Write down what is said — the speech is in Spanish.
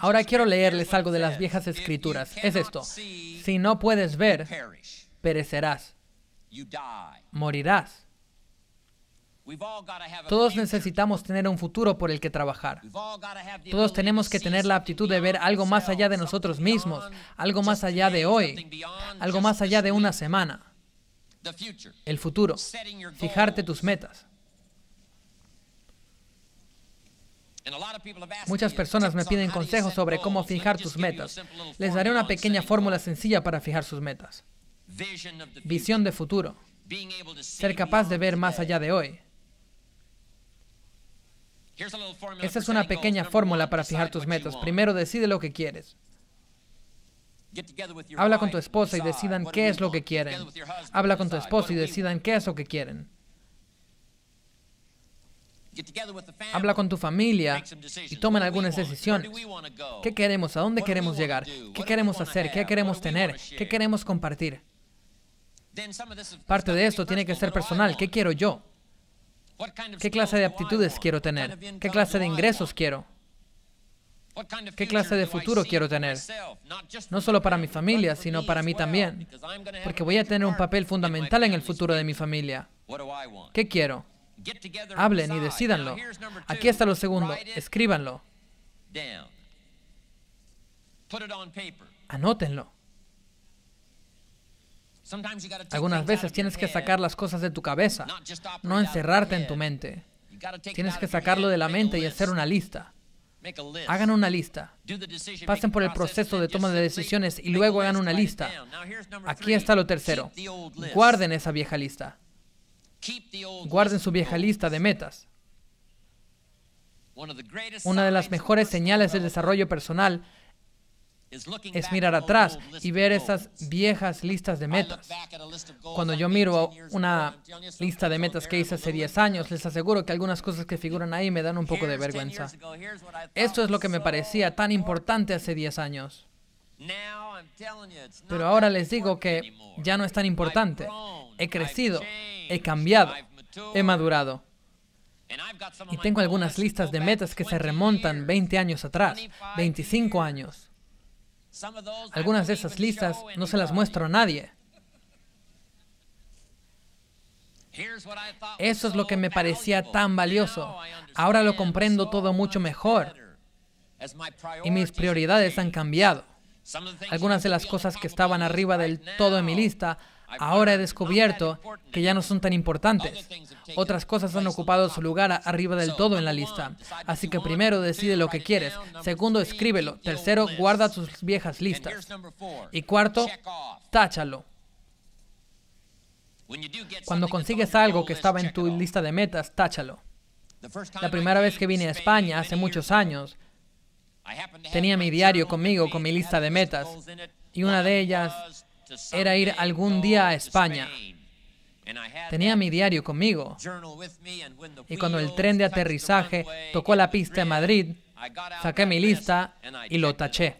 Ahora quiero leerles algo de las viejas escrituras. Es esto. Si no puedes ver, perecerás. Morirás. Todos necesitamos tener un futuro por el que trabajar. Todos tenemos que tener la aptitud de ver algo más allá de nosotros mismos, algo más allá de hoy, algo más allá de una semana. El futuro. Fijarte tus metas. Muchas personas me piden consejos sobre cómo fijar tus metas. Les daré una pequeña fórmula sencilla para fijar sus metas. Visión de futuro. Ser capaz de ver más allá de hoy. Esta es una pequeña fórmula para fijar tus metas. Primero decide lo que quieres. Habla con tu esposa y decidan qué es lo que quieren. Habla con tu esposo y decidan qué es lo que quieren. Habla con tu familia y tomen algunas decisiones. ¿Qué queremos? ¿A dónde queremos llegar? ¿Qué queremos hacer? ¿Qué queremos tener? ¿Qué queremos compartir? Parte de esto tiene que ser personal. ¿Qué quiero yo? ¿Qué clase de aptitudes quiero tener? ¿Qué clase de ingresos quiero? ¿Qué clase de futuro quiero tener? No solo para mi familia, sino para mí también, porque voy a tener un papel fundamental en el futuro de mi familia. ¿Qué quiero? Hablen y decídanlo. Aquí está lo segundo. Escríbanlo. Anótenlo. Algunas veces tienes que sacar las cosas de tu cabeza, no encerrarte en tu mente. Tienes que sacarlo de la mente y hacer una lista. Hagan una lista. Pasen por el proceso de toma de decisiones y luego hagan una lista. Aquí está lo tercero. Guarden esa vieja lista. Guarden su vieja lista de metas. Una de las mejores señales del desarrollo personal es mirar atrás y ver esas viejas listas de metas. Cuando yo miro una lista de metas que hice hace 10 años, les aseguro que algunas cosas que figuran ahí me dan un poco de vergüenza. Esto es lo que me parecía tan importante hace 10 años. Pero ahora les digo que ya no es tan importante. He crecido, he cambiado, he madurado. Y tengo algunas listas de metas que se remontan 20 años atrás, 25 años. Algunas de esas listas no se las muestro a nadie. Eso es lo que me parecía tan valioso. Ahora lo comprendo todo mucho mejor. Y mis prioridades han cambiado. Algunas de las cosas que estaban arriba del todo en mi lista, ahora he descubierto que ya no son tan importantes. Otras cosas han ocupado su lugar arriba del todo en la lista. Así que primero decide lo que quieres. Segundo, escríbelo. Tercero, guarda tus viejas listas. Y cuarto, táchalo. Cuando consigues algo que estaba en tu lista de metas, táchalo. La primera vez que vine a España, hace muchos años, Tenía mi diario conmigo con mi lista de metas y una de ellas era ir algún día a España. Tenía mi diario conmigo y cuando el tren de aterrizaje tocó la pista en Madrid, saqué mi lista y lo taché.